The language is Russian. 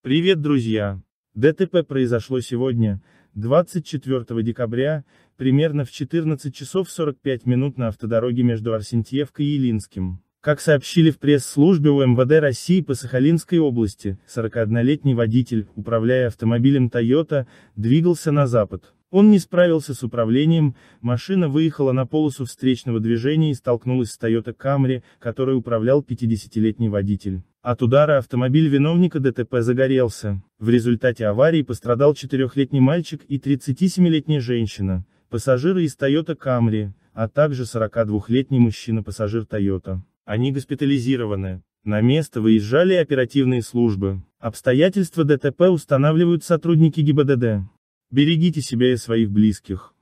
Привет, друзья! ДТП произошло сегодня, 24 декабря, примерно в 14 часов 45 минут на автодороге между Арсентьевкой и Линским. Как сообщили в пресс-службе УМВД России по Сахалинской области, 41-летний водитель, управляя автомобилем Toyota, двигался на запад. Он не справился с управлением, машина выехала на полосу встречного движения и столкнулась с Toyota Camry, которой управлял 50-летний водитель. От удара автомобиль виновника ДТП загорелся. В результате аварии пострадал четырехлетний мальчик и 37-летняя женщина, пассажиры из Toyota Camry, а также 42-летний мужчина-пассажир Toyota. Они госпитализированы. На место выезжали оперативные службы. Обстоятельства ДТП устанавливают сотрудники ГИБДД. Берегите себя и своих близких.